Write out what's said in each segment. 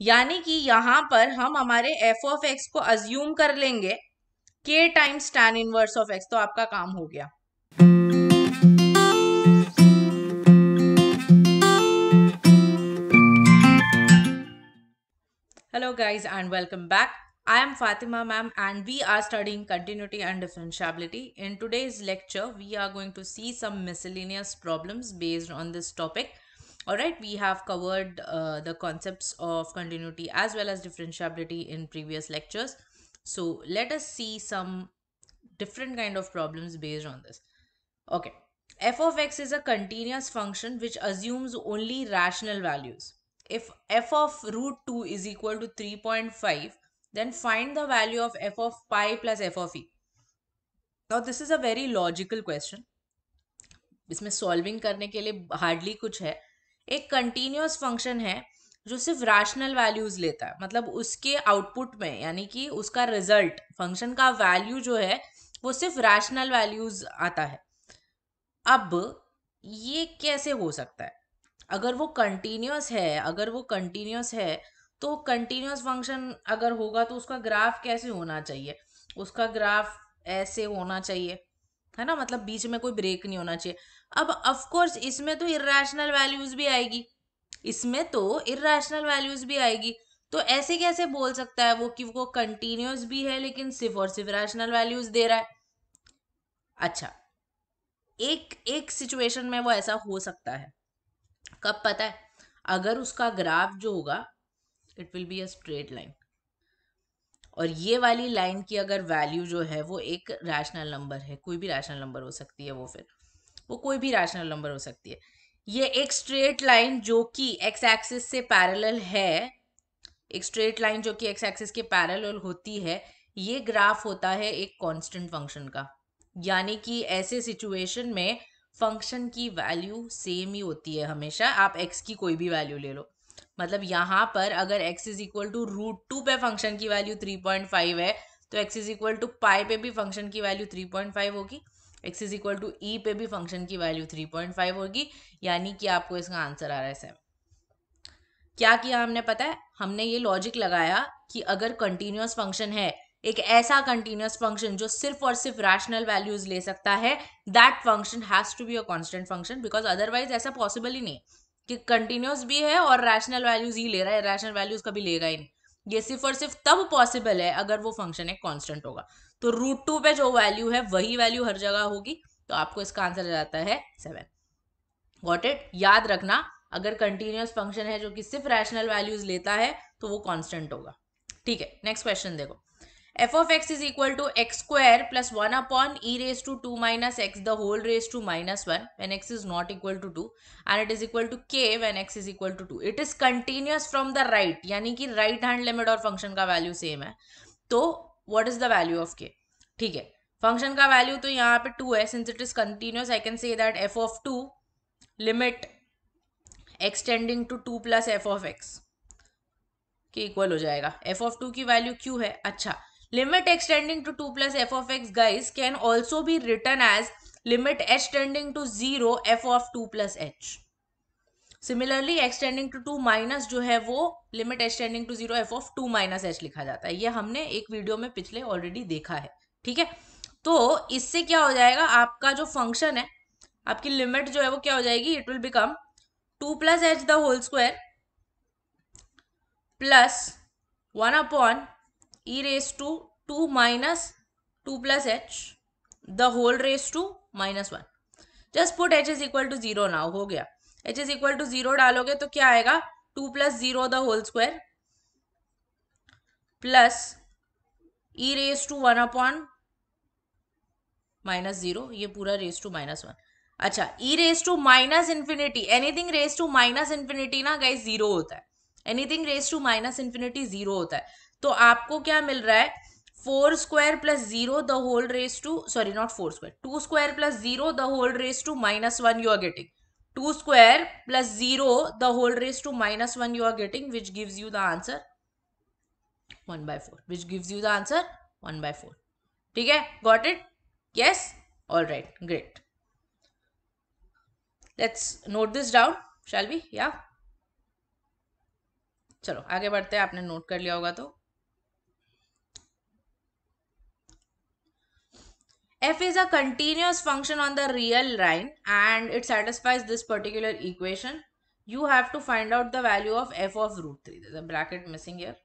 यानी कि यहां पर हम हमारे एफ ऑफ एक्स को अज्यूम कर लेंगे के times tan inverse of x तो आपका काम हो गया hello guys and welcome back I am Fatima ma'am and we are studying continuity and differentiability in today's lecture we are going to see some miscellaneous problems based on this topic all right we have covered uh, the concepts of continuity as well as differentiability in previous lectures so let us see some different kind of problems based on this okay f of x is a continuous function which assumes only rational values if f of root 2 is equal to 3.5 then find the value of f of pi plus f of e now this is a very logical question इसमें solving करने के लिए hardly कुछ है एक continuous function है जो सिर्फ रैशनल वैल्यूज लेता है मतलब उसके आउटपुट में यानी कि उसका रिजल्ट फंक्शन का वैल्यू जो है वो सिर्फ रैशनल वैल्यूज आता है अब ये कैसे हो सकता है अगर वो कंटिन्यूस है अगर वो कंटिन्यूस है तो कंटिन्यूस फंक्शन अगर होगा तो उसका ग्राफ कैसे होना चाहिए उसका ग्राफ ऐसे होना चाहिए है ना मतलब बीच में कोई ब्रेक नहीं होना चाहिए अब ऑफकोर्स इसमें तो इेशनल वैल्यूज भी आएगी इसमें तो इेशनल वैल्यूज भी आएगी तो ऐसे कैसे बोल सकता है वो कि वो कंटिन्यूस भी है लेकिन सिर्फ और सिर्फ रैशनल वैल्यूज दे रहा है अच्छा एक एक सिचुएशन में वो ऐसा हो सकता है कब पता है अगर उसका ग्राफ जो होगा it will be a straight line और ये वाली लाइन की अगर वैल्यू जो है वो एक रैशनल नंबर है कोई भी रैशनल नंबर हो सकती है वो फिर वो कोई भी रैशनल नंबर हो सकती है ये एक स्ट्रेट लाइन जो कि एक्स एक्सिस से पैरेलल है एक स्ट्रेट लाइन जो कि एक्स एक्सिस के पैरेलल होती है ये ग्राफ होता है एक कांस्टेंट फंक्शन का यानी कि ऐसे सिचुएशन में फंक्शन की वैल्यू सेम ही होती है हमेशा आप एक्स की कोई भी वैल्यू ले लो मतलब यहाँ पर अगर x is equal to root two पे फंक्शन की वैल्यू थ्री पॉइंट फाइव है तो x is equal to pi पे भी फंक्शन की वैल्यू थ्री पॉइंट फाइव होगी एक्स इज इक्वल टू ई पे भी फंक्शन की वैल्यू थ्री पॉइंट फाइव होगी यानी कि आपको इसका आंसर आ रहा है सेम क्या किया हमने पता है हमने ये लॉजिक लगाया कि अगर कंटिन्यूस फंक्शन है एक ऐसा कंटिन्यूस फंक्शन जो सिर्फ और सिर्फ रैशनल वैल्यूज ले सकता है that function has to be a constant function because otherwise ऐसा पॉसिबल ही नहीं कि कंटिन्यूस भी है और रैशनल वैल्यूज ही ले रहा है रैशनल वैल्यूज कभी लेगा ही नहीं ये सिर्फ और सिर्फ तब पॉसिबल है अगर वो फंक्शन एक कॉन्स्टेंट होगा तो रूट टू पे जो वैल्यू है वही वैल्यू हर जगह होगी तो आपको इसका आंसर जाता है सेवन वॉट इट याद रखना अगर कंटिन्यूस फंक्शन है जो कि सिर्फ रैशनल वैल्यूज लेता है तो वो कॉन्स्टेंट होगा ठीक है नेक्स्ट क्वेश्चन देखो f of x is equal to x square plus one upon e raise to two minus x the whole raise to minus one when x is not equal to two and it is equal to k when x is equal to two it is continuous from the right यानी कि right hand limit और function का value same है तो what is the value of k ठीक है function का value तो यहाँ पे टू है since it is continuous I can say that f of two limit extending to two plus f of x के इक्वल हो जाएगा एफ ऑफ टू की वैल्यू क्यू है अच्छा limit extending to two plus f of x guys can also be written as limit extending to zero f of two plus h similarly x tending to two minus जो है वो limit extending to zero f of two minus h लिखा जाता है ये हमने एक video में पिछले ऑलरेडी देखा है ठीक है तो इससे क्या हो जाएगा आपका जो फंक्शन है आपकी लिमिट जो है वो क्या हो जाएगी it will become two plus h the whole square plus one upon e raise to two minus two plus h the whole raise to minus one just put h is equal to zero now हो गया h is equal to zero डालोगे तो क्या आएगा two plus zero the whole square plus e raise to one upon minus zero ये पूरा raise to minus one अच्छा ई raise to minus infinity anything raise to minus infinity ना guys zero होता है anything raise to minus infinity zero होता है तो आपको क्या मिल रहा है four square plus zero the whole raise to sorry not four square two square plus zero the whole raise to minus one you are getting two square plus zero the whole raise to minus one you are getting which gives you the answer one by four which gives you the answer one by four ठीक है got it yes all right great let's note this down shall be या चलो आगे बढ़ते हैं आपने note कर लिया होगा तो f is a continuous function on the real line and it satisfies this particular equation you have to find out the value of f of root 3 there's a bracket missing here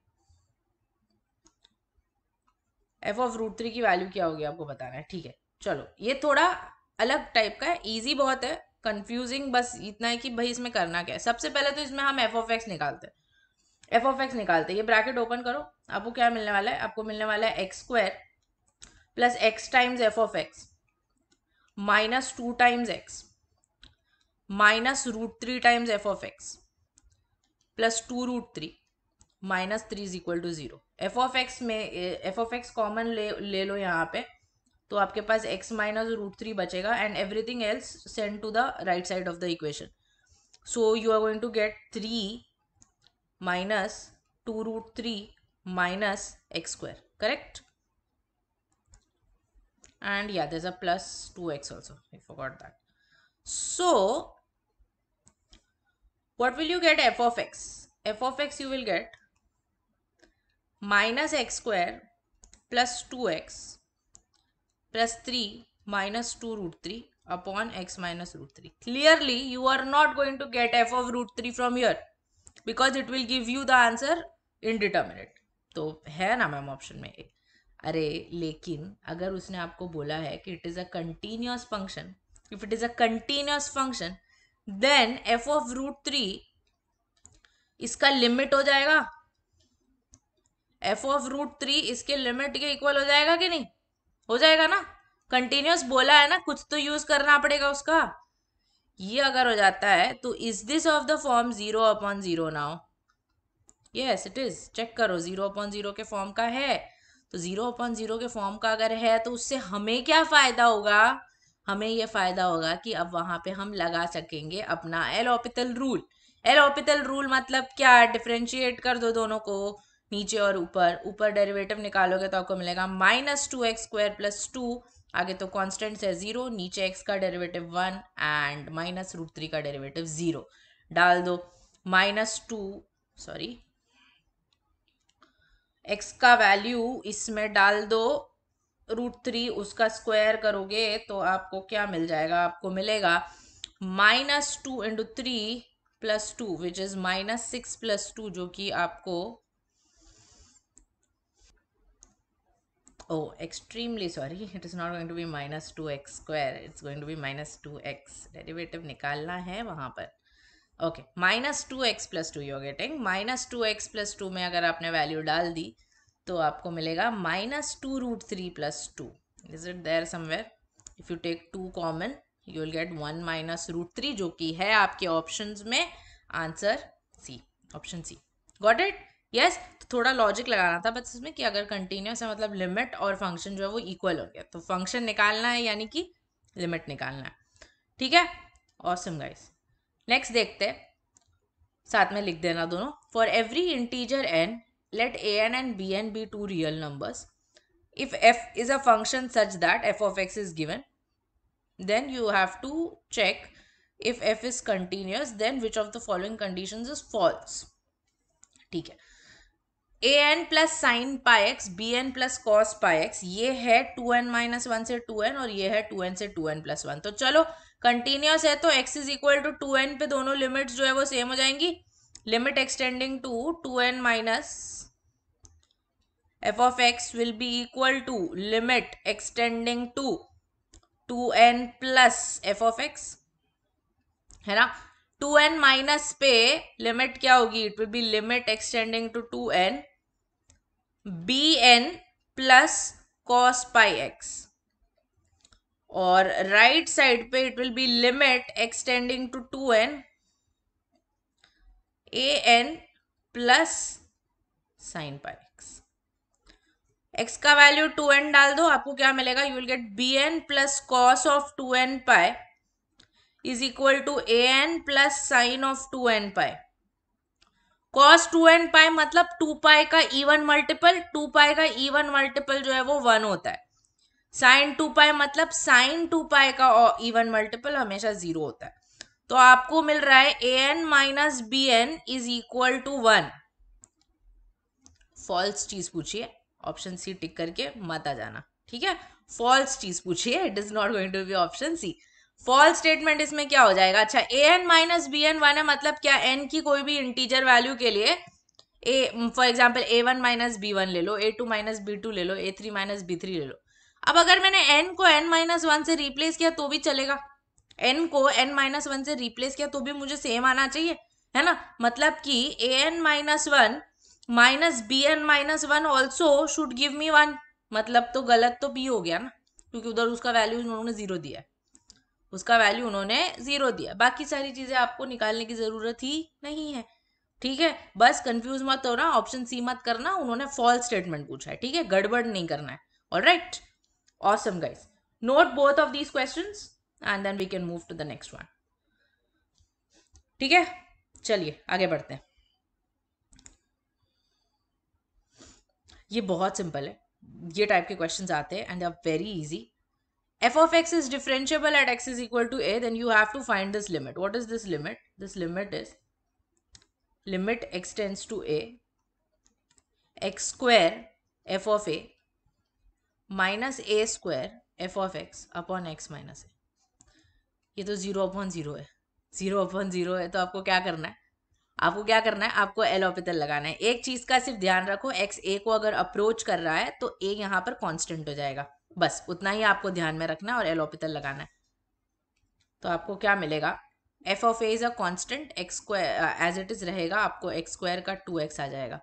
f of root three की value क्या होगी आपको बताना है ठीक है चलो ये थोड़ा अलग टाइप का है ईजी बहुत है कंफ्यूजिंग बस इतना है कि भाई इसमें करना क्या है सबसे पहले तो इसमें हम एफ ऑफ एक्स निकालते हैं एफ ऑफ एक्स निकालते हैं ये ब्रैकेट ओपन करो आपको क्या मिलने वाला है आपको मिलने वाला है x square plus x times f of x minus two times x minus root three times f of x plus two root three minus three is equal to zero f of x में f of x common ले लो यहाँ पे तो आपके पास x minus root three बचेगा and everything else send to the right side of the equation so you are going to get three minus two root three minus x square correct and yeah there's a plus 2x also i forgot that so what will you get f of x f of x you will get minus x square plus 2x plus 3 minus 2 root 3 upon x minus root 3. Clearly, you are not going to get f of root 3 from here because it will give you the answer indeterminate. So, here na ma'am option mein अरे लेकिन अगर उसने आपको बोला है कि it is a continuous function if it is a continuous function then f of root three इसका limit हो जाएगा एफ ऑफ रूट थ्री इसके लिमिट के इक्वल हो जाएगा कि नहीं हो जाएगा ना कंटिन्यूस बोला है ना कुछ तो यूज करना पड़ेगा उसका ये अगर हो जाता है तो is this of the form zero upon zero now yes it is check करो जीरो अपॉन जीरो के फॉर्म का है तो ज़ीरो अपॉन ज़ीरो के फॉर्म का अगर है तो उससे हमें क्या फ़ायदा होगा हमें ये फ़ायदा होगा कि अब वहाँ पे हम लगा सकेंगे अपना एलोपितल रूल एलोपितल रूल मतलब क्या डिफ्रेंशिएट कर दो दोनों को नीचे और ऊपर ऊपर डेरिवेटिव निकालोगे तो आपको मिलेगा minus two x square plus two आगे तो कांस्टेंट है ज़ीरो नीचे एक्स का derivative one and minus root three का डेरिवेटिव ज़ीरो डाल दो माइनस टू सॉरी एक्स का वैल्यू इसमें डाल दो रूट थ्री उसका स्क्वायर करोगे तो आपको क्या मिल जाएगा आपको मिलेगा minus two into three plus two which is minus six plus two जो कि आपको sorry it is not going to be minus two x square it's going to be minus two x derivative निकालना है वहाँ पर okay minus two x plus two you're getting minus two x plus two में अगर आपने value डाल दी तो आपको मिलेगा minus two root three plus two is it there somewhere if you take two common you will get one minus root three जो कि है आपके ऑप्शन में answer C option C got it yes थोड़ा लॉजिक लगाना था बस इसमें कि अगर कंटिन्यूस है मतलब लिमिट और फंक्शन जो है वो इक्वल हो गया तो फंक्शन निकालना है यानी कि लिमिट निकालना है ठीक है ऑसम गाइस नेक्स्ट देखते हैं साथ में लिख देना दोनों for every integer n let a n and b n be two real numbers if F is a function such that f of x is given then you have to check if F is continuous then which of the following condition is false ठीक है a n plus sine pi x b n plus cos pi x ये है two n minus one से two N और ये है two n से two n plus one तो चलो कंटिन्यूस है तो x is equal to two n पे दोनों लिमिट्स जो है वो सेम हो जाएंगी limit extending to two n minus f of x will be equal to limit extending to two n plus f of x है ना टू एन माइनस पे लिमिट क्या होगी it will be limit extending to two n B n plus cos pi x और right side पे it will be limit extending to two n a n plus sine pi x x का value two n डाल दो आपको क्या मिलेगा you will get b n plus cos of two n pi is equal to a n plus sine of two n pi cos two n pi मतलब two पाई का even multiple to पाई का even multiple जो है वो one होता है sign to पाए मतलब साइन टू पाए का इवन मल्टीपल हमेशा जीरो होता है तो आपको मिल रहा है a n minus b n is equal to one false चीज पूछिए ऑप्शन सी टिक करके मत आ जाना ठीक है फॉल्स चीज पूछिए it is not going to be option C false statement इसमें क्या हो जाएगा अच्छा a n minus b n one है मतलब क्या एन की कोई भी इंटीजर वैल्यू के लिए a for example a one minus b one ले लो a two minus b two ले लो a three minus b three ले लो अब अगर मैंने एन को एन माइनस वन से रिप्लेस किया तो भी चलेगा एन को एन माइनस वन से रिप्लेस किया तो भी मुझे सेम आना चाहिए है ना मतलब कि a n minus one minus b n minus one also should give me one मतलब तो गलत तो बी हो गया ना क्योंकि उधर उसका वैल्यू उन्होंने जीरो दिया उसका वैल्यू उन्होंने जीरो दिया बाकी सारी चीजें आपको निकालने की जरूरत ही नहीं है ठीक है बस कंफ्यूज मत होना ऑप्शन सी मत करना उन्होंने फॉल्स स्टेटमेंट पूछा है ठीक है गड़बड़ नहीं करना है all right right. Awesome guys. Note both of these questions and then we can move to the next one. ठीक है चलिए आगे बढ़ते हैं ये बहुत सिंपल है ये टाइप के क्वेश्चंस आते हैं and are very easy f of x is differentiable at x is equal to a then you have to find this limit what is this limit this limit is limit x tends to a x square f of a minus a square f of x upon x minus a ये तो zero upon zero है zero upon zero है तो आपको क्या करना है आपको क्या करना है आपको एल ऑपिटल लगाना है एक चीज़ का सिर्फ ध्यान रखो एक्स ए को अगर अप्रोच कर रहा है तो ए यहाँ पर कॉन्स्टेंट हो जाएगा बस उतना ही आपको ध्यान में रखना है और एल ऑपिटल लगाना है तो आपको क्या मिलेगा f of a is a constant x square as it is रहेगा आपको एक्स स्क्वायर का टू एक्स आ जाएगा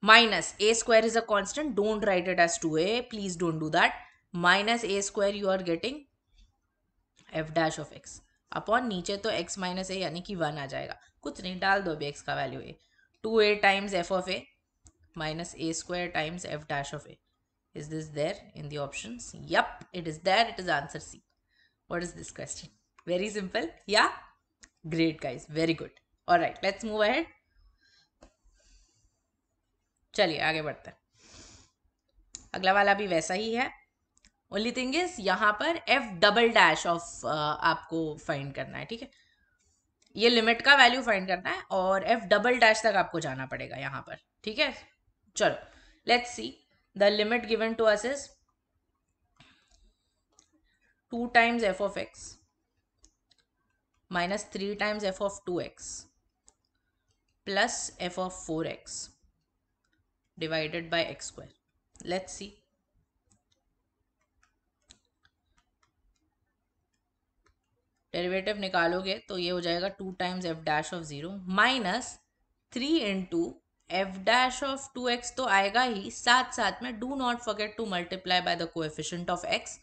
minus a square is a constant don't write it as 2a please don't do that minus a square you are getting f dash of x upon niche to x minus a yani ki 1 aa jayega kuch nahi dal do अभी x का value a two a times f of a minus a square times f dash of a is this there in the options yup it is there it is answer C what is this very simple yeah great guys very good all right let's move ahead चलिए आगे बढ़ते हैं अगला वाला भी वैसा ही है only thing is यहाँ पर एफ डबल डैश ऑफ आपको फाइंड करना है ठीक है ये लिमिट का वैल्यू फाइंड करना है और एफ डबल डैश तक आपको जाना पड़ेगा यहाँ पर ठीक है चलो let's see the limit given to us is two times f of x minus three times f of two x plus f of four x divided by x square. Let's see. Derivative निकालोगे तो ये हो जाएगा two times f dash of zero minus three into f dash of two x तो आएगा ही साथ साथ में do not forget to multiply by the coefficient of x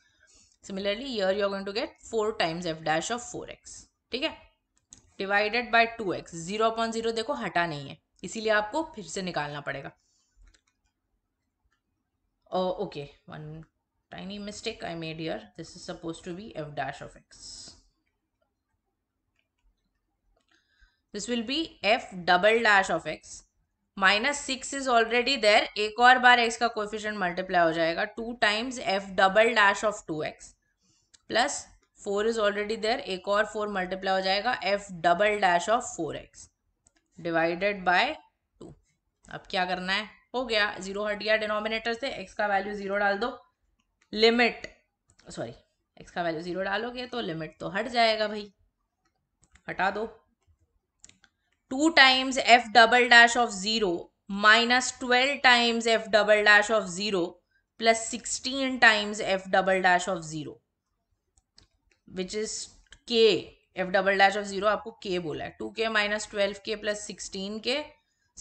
similarly yeah you are going to get four times f dash of four x ठीक है divided by two x zero upon zero देखो हटा नहीं है इसीलिए आपको फिर से निकालना पड़ेगा uh, okay one tiny mistake I made here this is supposed to be f dash of x this will be f double dash of x minus six is already there एक और बार एक्स का coefficient multiply हो जाएगा two times f double dash of two x plus four is already there एक और four multiply हो जाएगा f double dash of four x divided by two अब क्या करना है हो गया जीरो हट गया डिनोमिनेटर से एक्स का वैल्यू जीरो डाल दो लिमिट सॉरी एक्स का वैल्यू जीरो डालोगे तो लिमिट तो हट जाएगा भाई हटा दो two times f double dash of zero minus twelve times f double dash of zero plus sixteen times f double dash of zero which is k f double dash of zero आपको k बोला है two k minus twelve k plus sixteen k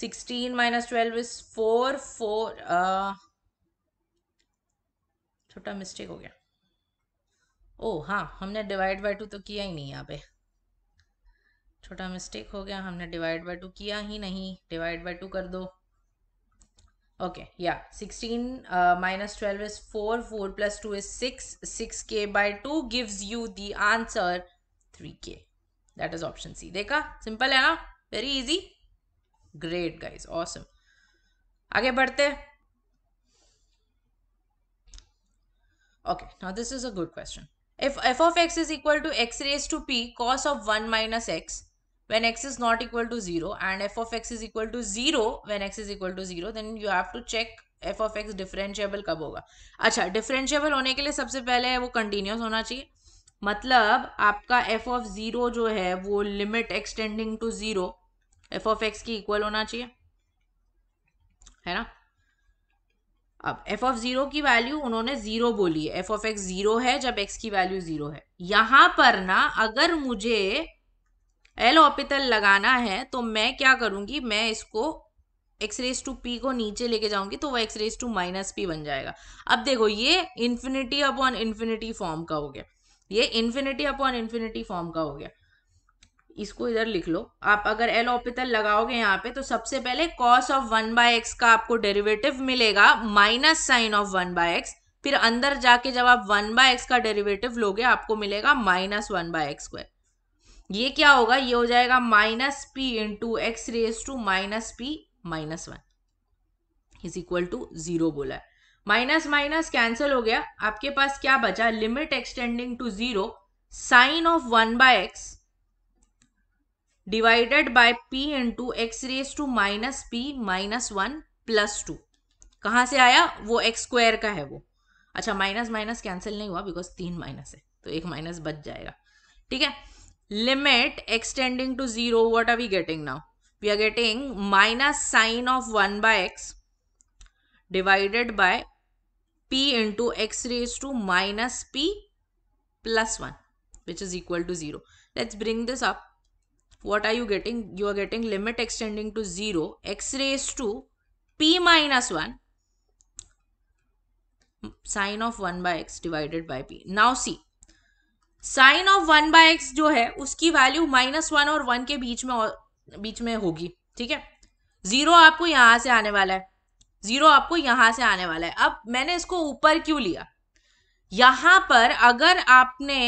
sixteen minus twelve is four four छोटा mistake हो गया ओ oh, हाँ हमने divide by two तो किया ही नहीं यहाँ पे छोटा मिस्टेक हो गया हमने डिवाइड बाय टू किया ही नहीं डिवाइड बाय टू कर दो ओके या sixteen minus twelve is four four plus two is six six k by two gives you the answer three k that is option C देखा simple है ना very easy great guys awesome आगे बढ़ते okay now this is a good question if f of x is equal to x raise to p cos of one minus x when x is not equal to zero and F of x is equal to zero when x is equal to zero then you have to check f of x differentiable कब होगा अच्छा differentiable होने के लिए सबसे पहले वो continuous होना चाहिए मतलब आपका एफ ऑफ जीरो जो है वो limit extending to zero f of x की इक्वल होना चाहिए है ना अब एफ ऑफ जीरो की वैल्यू उन्होंने जीरो बोली है एफ ऑफ एक्स जीरो है जब एक्स की वैल्यू जीरो है यहां पर ना अगर मुझे एल ऑपिटल लगाना है तो मैं क्या करूंगी मैं इसको एक्स रेस टू पी को नीचे लेके जाऊंगी तो वो x raise to minus p बन जाएगा अब देखो ये इन्फिनिटी अपॉन इन्फिनिटी फॉर्म का हो गया ये इन्फिनिटी अपॉन इन्फिनिटी फॉर्म का हो गया इसको इधर लिख लो आप अगर एल ऑपिटल लगाओगे यहाँ पे तो सबसे पहले cos of one by x का आपको डेरिवेटिव मिलेगा minus sine of one by x फिर अंदर जाके जब आप वन बाय एक्स का डेरिवेटिव लोगे आपको मिलेगा minus one by x square ये क्या होगा ये हो जाएगा minus p into x raise to minus p minus one is equal to zero बोला है माइनस माइनस कैंसिल हो गया आपके पास क्या बचा limit extending to zero sine of one by x divided by p into x raise to minus p minus one plus two कहाँ से आया वो एक्स स्क्वायर का है वो अच्छा माइनस माइनस कैंसिल नहीं हुआ बिकॉज तीन माइनस है तो एक माइनस बच जाएगा ठीक है limit extending to zero what are we getting now we are getting minus sine of one by x divided by p into x raise to minus p plus one which is equal to zero let's bring this up what are you getting? You are getting limit extending to 0 x raised to p minus 1 sine of one by x divided by p now see sine of one by x जो है उसकी value minus one और one के बीच में बीच में होगी ठीक है जीरो आपको यहां से आने वाला है जीरो आपको यहां से आने वाला है अब मैंने इसको ऊपर क्यों लिया यहां पर अगर आपने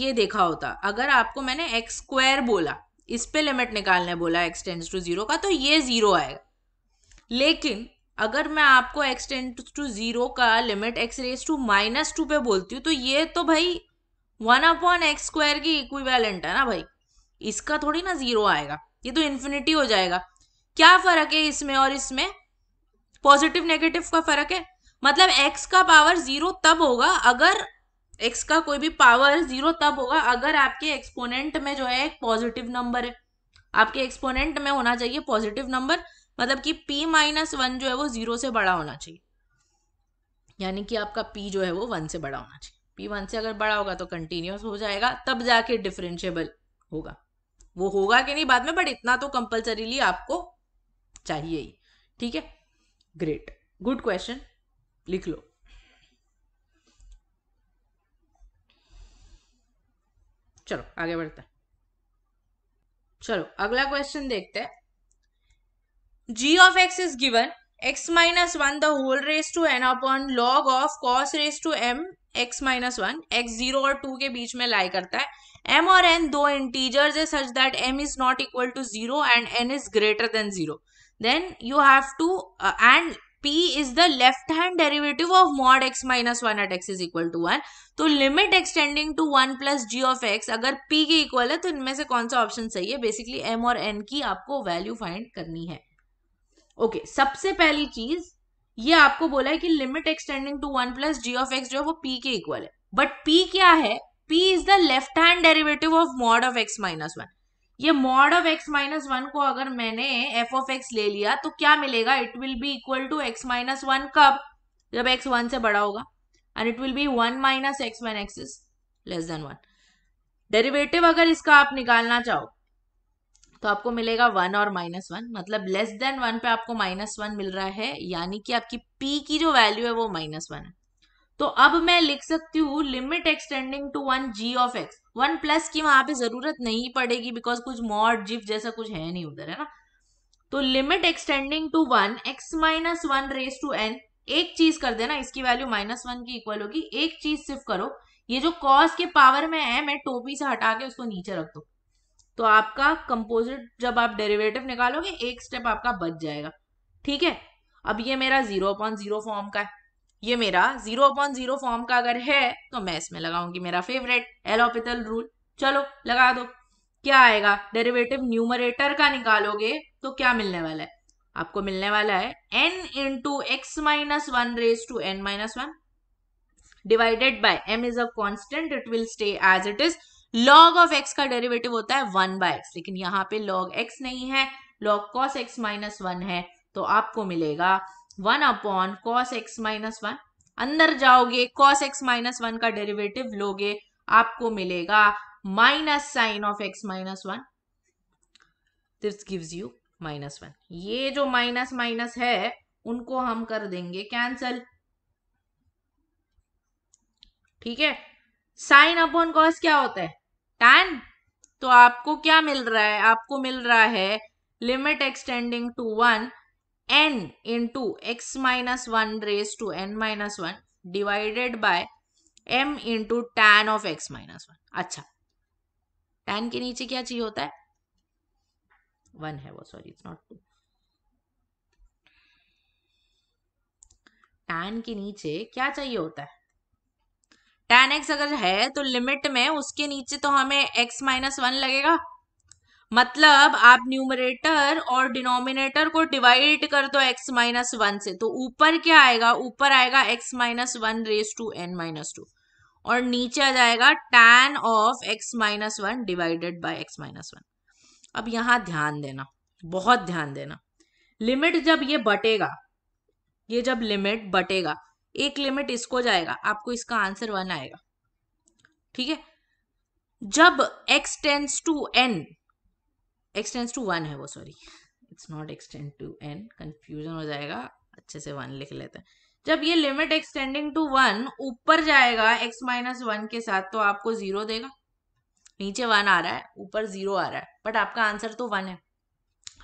ये देखा होता अगर आपको मैंने एक्स स्क्वायर बोला इस पे लिमिट निकालने बोला एक्स टेंस टू जीरो का तो ये जीरो आएगा लेकिन अगर मैं आपको एक्स टेंस टू जीरो का limit x raise to minus two पे बोलती हूँ तो ये तो भाई वन अपॉन एक्स स्क्वायर की इक्विवेलेंट है ना भाई इसका थोड़ी ना जीरो आएगा ये तो इन्फिनिटी हो जाएगा क्या फर्क है इसमें और इसमें पॉजिटिव नेगेटिव का फर्क है मतलब एक्स का पावर जीरो तब होगा अगर एक्स का कोई भी पावर जीरो तब होगा अगर आपके एक्सपोनेंट में जो है एक पॉजिटिव नंबर है आपके एक्सपोनेंट में होना चाहिए पॉजिटिव नंबर मतलब कि पी माइनस वन जो है वो जीरो से बड़ा होना चाहिए यानी कि आपका पी जो है वो वन से बड़ा होना चाहिए पी वन से अगर बड़ा होगा तो कंटिन्यूस हो जाएगा तब जाके डिफरेंशियबल होगा वो होगा कि नहीं बाद में बट इतना तो कंपल्सरीली आपको चाहिए ही ठीक है ग्रेट गुड क्वेश्चन लिख लो चलो आगे बढ़ते चलो अगला क्वेश्चन देखते हैं g of x is given x minus one the whole raise to n upon log of cos raise to m x minus one x zero और टू के बीच में लाई करता है एम और एन दो इंटीजर्स है such that m is not equal to zero and n is greater than zero then you have to and p is the left hand derivative of mod x minus 1 at x is equal to 1 तो limit extending to one plus g of x अगर p के equal है तो इनमें से कौन सा option सही है बेसिकली m और n की आपको वैल्यू फाइंड करनी है ओके okay, सबसे पहली चीज ये आपको बोला है कि limit extending to one plus g of x जो है वो p के इक्वल है बट p क्या है p is the left hand derivative of mod of x minus one ये mod of x minus one को अगर मैंने एफ ऑफ एक्स ले लिया तो क्या मिलेगा it will be equal to x minus one कब जब एक्स वन से बड़ा होगा and it will be one minus x one x is less than one derivative अगर इसका आप निकालना चाहो तो आपको मिलेगा वन और माइनस वन मतलब लेस देन वन पे आपको माइनस वन मिल रहा है यानी कि आपकी पी की जो वैल्यू है वो माइनस वन है तो अब मैं लिख सकती हूँ limit extending to one g of x one plus की वहां पे जरूरत नहीं पड़ेगी बिकॉज कुछ मॉड जिफ जैसा कुछ है नहीं उधर है ना तो limit extending to one x minus one raise to n एक चीज कर देना इसकी वैल्यू माइनस वन की इक्वल होगी एक चीज सिर्फ करो ये जो कॉस के पावर में है मैं टोपी से हटा के उसको नीचे रख दो तो आपका कंपोजिट जब आप डेरिवेटिव निकालोगे एक स्टेप आपका बच जाएगा ठीक है अब ये मेरा जीरो पॉइंट जीरो फॉर्म का है ये मेरा जीरो अपॉन जीरो फॉर्म का अगर है तो मैं इसमें लगाऊंगी मेरा फेवरेट एलोपिथल रूल चलो लगा दो क्या आएगा डेरिवेटिव न्यूमरेटर का निकालोगे तो क्या मिलने वाला है आपको मिलने वाला है n into x minus one raise to n minus one divided by m is a constant it will stay as it is log of x का डेरिवेटिव होता है वन बाय एक्स लेकिन यहाँ पे लॉग एक्स नहीं है log cos x minus one है तो आपको मिलेगा one upon cos x minus one अंदर जाओगे कॉस एक्स माइनस वन का डेरिवेटिव लोगे आपको मिलेगा minus sine of x minus one this gives you minus one ये जो माइनस माइनस है उनको हम कर देंगे कैंसल ठीक है साइन अपॉन कॉस क्या होता है टैन तो आपको क्या मिल रहा है आपको मिल रहा है limit extending to one n into x minus 1 raised to n minus 1 divided by m into tan of x minus one अच्छा tan के नीचे क्या चाहिए होता है वन है वो sorry it's not two tan के नीचे क्या चाहिए होता है टैन एक्स अगर है तो लिमिट में उसके नीचे तो हमें एक्स माइनस वन लगेगा मतलब आप न्यूमरेटर और डिनोमिनेटर को डिवाइड कर दो एक्स माइनस वन से तो ऊपर क्या आएगा ऊपर आएगा x minus one raise to n minus two और नीचे आ जाएगा tan of x minus one divided by x minus one अब यहां ध्यान देना बहुत ध्यान देना लिमिट जब ये बटेगा ये जब लिमिट बटेगा एक लिमिट इसको जाएगा आपको इसका आंसर वन आएगा ठीक है जब x tends to n extends to one है वो sorry it's not extend to n confusion हो जाएगा अच्छे से वन लिख लेते हैं जब ये लिमिट एक्सटेंडिंग टू वन ऊपर जाएगा एक्स माइनस वन के साथ तो आपको जीरो देगा नीचे वन आ रहा है ऊपर जीरो आ रहा है बट आपका आंसर तो वन है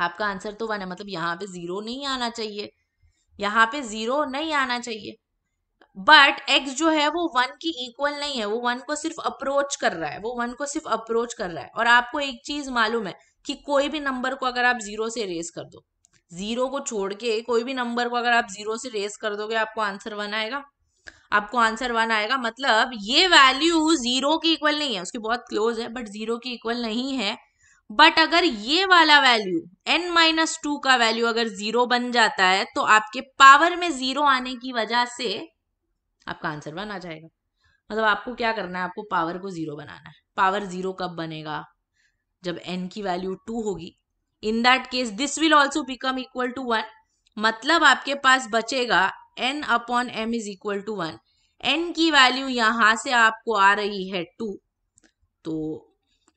आपका आंसर तो वन है मतलब यहाँ पे जीरो नहीं आना चाहिए यहाँ पे जीरो नहीं आना चाहिए बट एक्स जो है वो वन की इक्वल नहीं है वो वन को सिर्फ अप्रोच कर रहा है वो वन को सिर्फ अप्रोच कर रहा है और आपको एक चीज मालूम है कि कोई भी नंबर को अगर आप जीरो से रेस कर दो जीरो को छोड़ के कोई भी नंबर को अगर आप जीरो से रेस कर दोगे आपको आंसर वन आएगा आपको आंसर वन आएगा मतलब ये वैल्यू जीरो की इक्वल नहीं है उसकी बहुत क्लोज है बट जीरो की इक्वल नहीं है बट अगर ये वाला वैल्यू एन माइनस टू का वैल्यू अगर जीरो बन जाता है तो आपके पावर में जीरो आने की वजह से आपका आंसर वन आ जाएगा मतलब आपको क्या करना है आपको पावर को जीरो बनाना है पावर जीरो कब बनेगा जब एन की वैल्यू टू होगी in that case this will also become equal to one मतलब आपके पास बचेगा n upon m is equal to one n की वैल्यू यहां से आपको आ रही है टू तो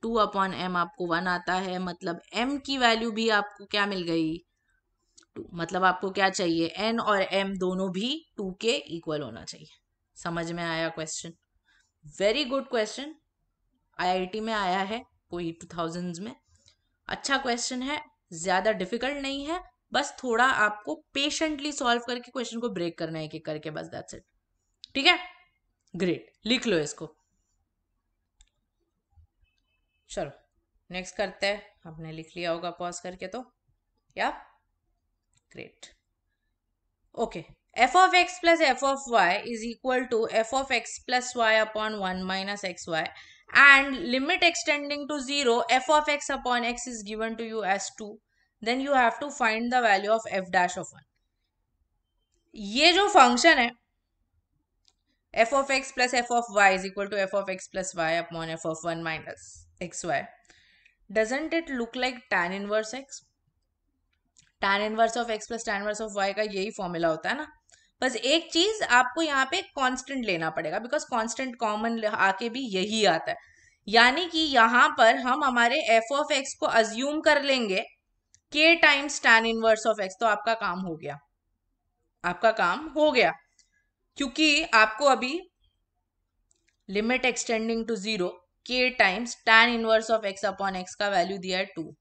टू अपॉन एम आपको वन आता है मतलब एम की वैल्यू भी आपको क्या मिल गई टू मतलब आपको क्या चाहिए एन और एम दोनों भी टू के इक्वल होना चाहिए समझ में आया question very good question IIT में आया है कोई टू थाउजेंड में अच्छा क्वेश्चन है ज़्यादा डिफिकल्ट नहीं है बस थोड़ा आपको पेशेंटली सॉल्व करके क्वेश्चन को ब्रेक करना है कि करके बस दैट्स इट ठीक है ग्रेट लिख लो इसको चलो नेक्स्ट करते हैं आपने लिख लिया होगा पॉज करके तो या great okay f of x plus f of y is equal to F of x plus y upon one minus x y and limit extending to 0 f of x upon x is given to you as 2 then you have to find the value of f dash of 1 ye jo function hai f of x plus f of y is equal to f of x plus y upon f of 1 minus xy doesn't it look like tan inverse x tan inverse of x plus tan inverse of y ka yehi formula hota hai na बस एक चीज आपको यहाँ पे constant लेना पड़ेगा because constant common आके भी यही आता है यानी कि यहाँ पर हम हमारे एफ ऑफ एक्स को अज्यूम कर लेंगे के times tan inverse of x तो आपका काम हो गया आपका काम हो गया क्योंकि आपको अभी limit extending to zero k times tan inverse of x upon x का वैल्यू दिया है two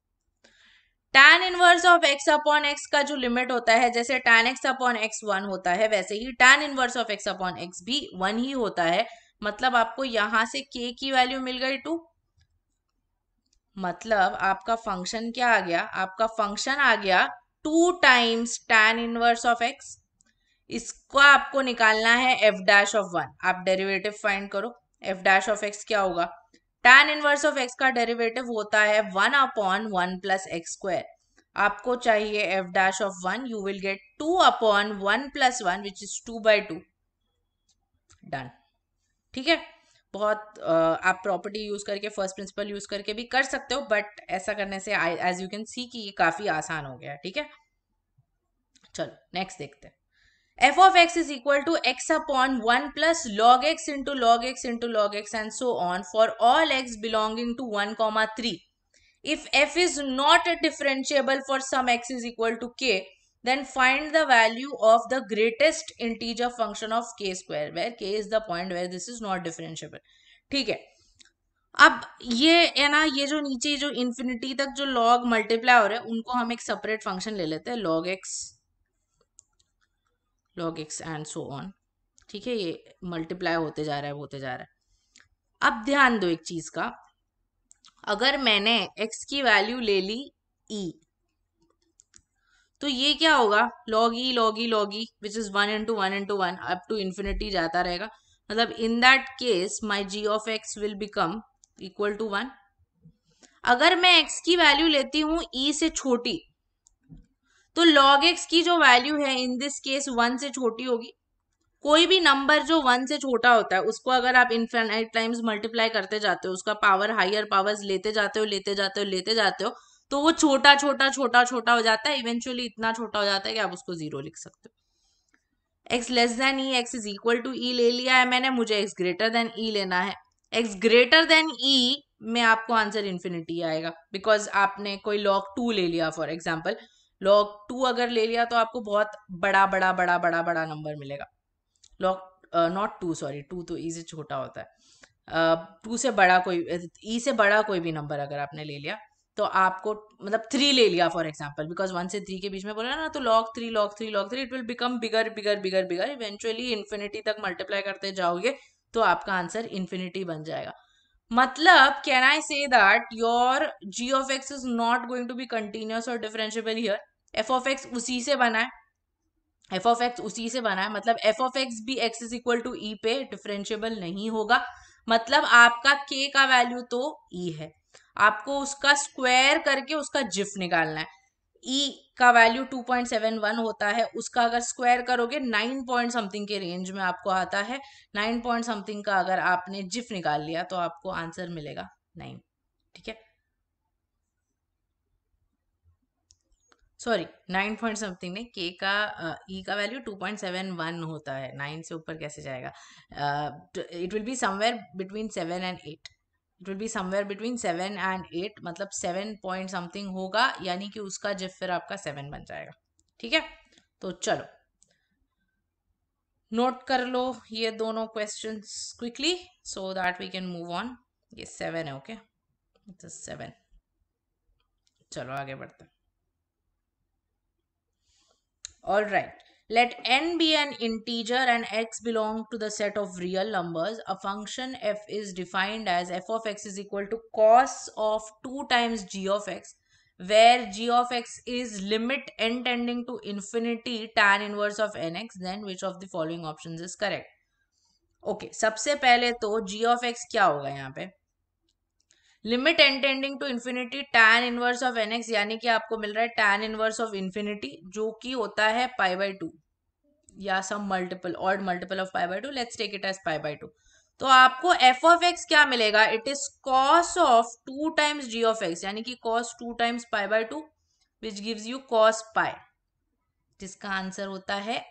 tan inverse of x upon x का जो लिमिट होता है जैसे tan x upon x one होता है वैसे ही tan inverse of x upon x भी वन ही होता है मतलब आपको यहां से के की वैल्यू मिल गई टू मतलब आपका फंक्शन क्या आ गया आपका फंक्शन आ गया two times tan inverse of x इसको आपको निकालना है एफ डैश ऑफ वन आप डेरिवेटिव फाइंड करो एफ डैश ऑफ एक्स क्या होगा टैन इनवर्स ऑफ एक्स का डेरिवेटिव होता है one upon one plus x square आपको चाहिए f dash of one you will get two upon one plus one which is two by two done ठीक है बहुत uh, आप प्रॉपर्टी यूज करके फर्स्ट प्रिंसिपल यूज करके भी कर सकते हो बट ऐसा करने से एज यू कैन सी कि ये काफी आसान हो गया ठीक है चलो नेक्स्ट देखते हैं F of x is equal to X upon one plus log X into log X into log X and so on for all X belonging to one comma three if F is not differentiable for some X is equal to K then find the value of the greatest integer function of K square where K is the point where this is not differentiable ठीक है अब ये है ना ये जो नीचे जो इन्फिनिटी तक जो लॉग मल्टीप्लाई हो रहा है उनको हम एक सेपरेट फंक्शन ले लेते हैं log X log X and so on ठीक है ये मल्टीप्लाई होते जा रहा है होते जा रहा है अब ध्यान दो एक चीज़ का अगर मैंने x की वैल्यू ले ली e तो ये क्या होगा log e log e log e which is one into one into one up to infinity जाता रहेगा मतलब in that case my G of x will become equal to one अगर मैं x की वैल्यू लेती हूँ e से छोटी तो log x की जो वैल्यू है इन दिस केस वन से छोटी होगी कोई भी नंबर जो वन से छोटा होता है उसको अगर आप इन्फेनाइट टाइम्स मल्टीप्लाई करते जाते हो उसका पावर हायर पावर्स लेते जाते हो लेते जाते हो लेते जाते हो तो वो छोटा छोटा छोटा छोटा हो जाता है इवेंचुअली इतना छोटा हो जाता है कि आप उसको जीरो लिख सकते हो X less than E X is equal to E ले लिया है मैंने मुझे एक्स ग्रेटर देन ई लेना है एक्स ग्रेटर देन ई में आपको आंसर इन्फिनिटी आएगा बिकॉज आपने कोई लॉग टू ले लिया फॉर एग्जाम्पल लॉग टू अगर ले लिया तो आपको बहुत बड़ा बड़ा बड़ा बड़ा बड़ा नंबर मिलेगा log not two sorry two तो ई e से छोटा होता है टू uh, से बड़ा कोई ई e से बड़ा कोई भी नंबर अगर आपने ले लिया तो आपको मतलब थ्री ले लिया फॉर एग्जाम्पल बिकॉज वन से थ्री के बीच में बोला ना तो log three log three log three it will become bigger bigger bigger bigger eventually infinity तक मल्टीप्लाई करते जाओगे तो आपका आंसर इन्फिनिटी बन जाएगा मतलब can I say that your G of x is not going to be continuous और differentiable here F of X उसी से बना है एफ ऑफ एक्स उसी से बना है मतलब एफ ऑफ एक्स भी एक्स इज इक्वल टू ई पे डिफ्रेंशियबल नहीं होगा मतलब आपका के का वैल्यू तो ई e है आपको उसका स्क्वायर करके उसका जिफ निकालना है ई e का वैल्यू 2.71 होता है उसका अगर स्क्वायर करोगे 9 पॉइंट समथिंग के रेंज में आपको आता है 9 पॉइंट समथिंग का अगर आपने जिफ निकाल लिया तो आपको आंसर मिलेगा नाइन ठीक है सॉरी नाइन पॉइंट समथिंग नहीं के का ई e का value two point seven one होता है नाइन से ऊपर कैसे जाएगा it will be somewhere between seven and eight it will be somewhere between seven and eight मतलब सेवन पॉइंट समथिंग होगा यानी कि उसका जब फिर आपका सेवन बन जाएगा ठीक है तो चलो नोट कर लो ये दोनों question quickly so that we can move on ये सेवन है ओके सेवन चलो आगे बढ़ते हैं All right. Let n be an integer and x belong to the set of real numbers. A function f is defined as f of x is equal to cos of 2 times g of x where g of x is limit n tending to infinity tan inverse of nx then which of the following options is correct? Okay okay, सबसे पहले तो g of x क्या होगा यहाँ पे limit N tending to infinity tan inverse of N X यानी कि आपको मिल रहा है टैन इनवर्स ऑफ इन्फिनिटी जो कि होता है पाई बाई टू या some multiple odd multiple of pi by two let's take it as pi by two तो आपको एफ ऑफ एक्स क्या मिलेगा it is cos of two times G of X यानी कि cos two times pi by two which gives you cos pi जिसका answer होता है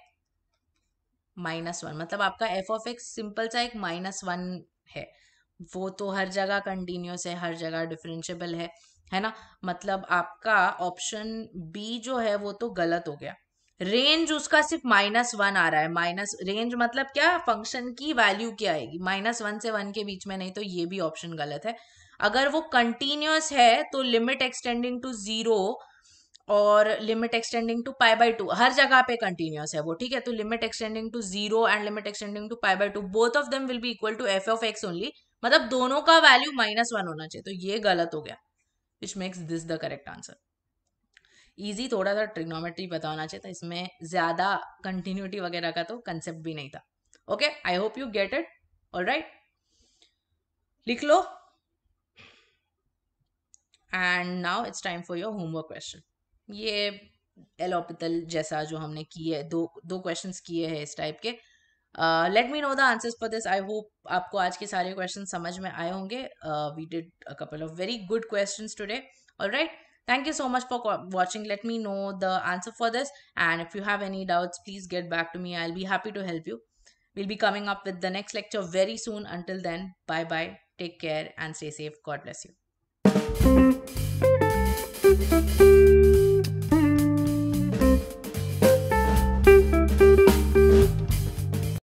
minus one मतलब आपका एफ ऑफ एक्स सिंपल सा एक माइनस वन है वो तो हर जगह कंटिन्यूस है हर जगह डिफरेंशियबल है है ना मतलब आपका ऑप्शन बी जो है वो तो गलत हो गया रेंज उसका सिर्फ माइनस वन आ रहा है माइनस रेंज मतलब क्या फंक्शन की वैल्यू क्या आएगी माइनस वन से वन के बीच में नहीं तो ये भी ऑप्शन गलत है अगर वो कंटिन्यूस है तो लिमिट एक्सटेंडिंग टू जीरो और limit extending to pi by two हर जगह पे कंटिन्यूस है वो ठीक है तो limit extending to zero and limit extending to pi by two both of them will be equal to F of X only मतलब दोनों का वैल्यू माइनस वन होना चाहिए तो ये गलत हो गया which makes this the correct answer easy थोड़ा सा ट्रिग्नोमेट्री बताना चाहिए था इसमें ज़्यादा कंटिन्यूटी वगैरह का तो कंसेप्ट भी नहीं था okay I hope you get it all right लिख लो and now it's time for your homework question ये एलोपिथल जैसा जो हमने किए दो दो क्वेश्चंस किए हैं इस टाइप के let me know the answers for this I hope आपको आज के सारे क्वेश्चन समझ में आए होंगे we did a couple of very good question today और right thank you so much for watching let me know the answer for this and if you have any doubts please get back to me I be happy to help you will be coming up with the next lecture very soon until then bye bye take care and stay safe God bless you Thank you.